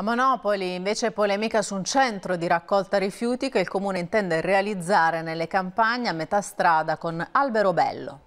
A Monopoli invece polemica su un centro di raccolta rifiuti che il comune intende realizzare nelle campagne a metà strada con Albero Bello.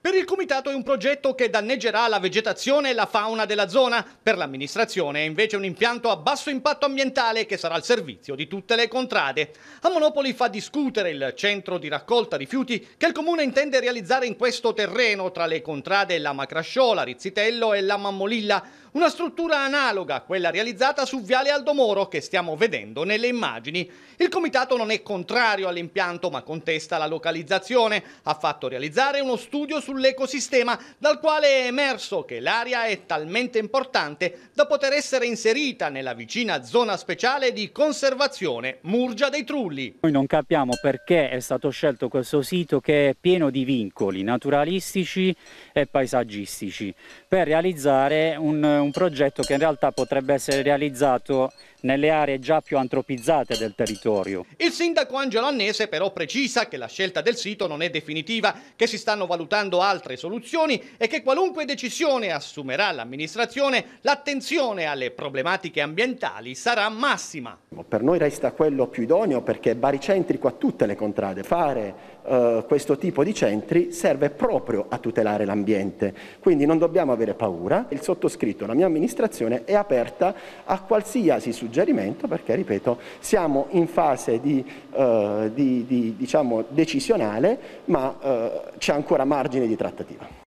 Per il comitato è un progetto che danneggerà la vegetazione e la fauna della zona, per l'amministrazione è invece un impianto a basso impatto ambientale che sarà al servizio di tutte le contrade. A Monopoli fa discutere il centro di raccolta rifiuti che il comune intende realizzare in questo terreno tra le contrade La Macrasciola, Rizzitello e La Mammolilla, una struttura analoga a quella realizzata su Viale Aldomoro che stiamo vedendo nelle immagini. Il comitato non è contrario all'impianto ma contesta la localizzazione. Ha fatto realizzare uno studio sull'ecosistema dal quale è emerso che l'area è talmente importante da poter essere inserita nella vicina zona speciale di conservazione Murgia dei Trulli. Noi non capiamo perché è stato scelto questo sito che è pieno di vincoli naturalistici e paesaggistici per realizzare un un progetto che in realtà potrebbe essere realizzato nelle aree già più antropizzate del territorio. Il sindaco Angelo Annese però precisa che la scelta del sito non è definitiva, che si stanno valutando altre soluzioni e che qualunque decisione assumerà l'amministrazione, l'attenzione alle problematiche ambientali sarà massima. Per noi resta quello più idoneo perché è baricentrico a tutte le contrade. Fare Uh, questo tipo di centri serve proprio a tutelare l'ambiente. Quindi non dobbiamo avere paura. Il sottoscritto, la mia amministrazione è aperta a qualsiasi suggerimento perché, ripeto, siamo in fase di, eh, di, di diciamo, decisionale ma eh, c'è ancora margine di trattativa.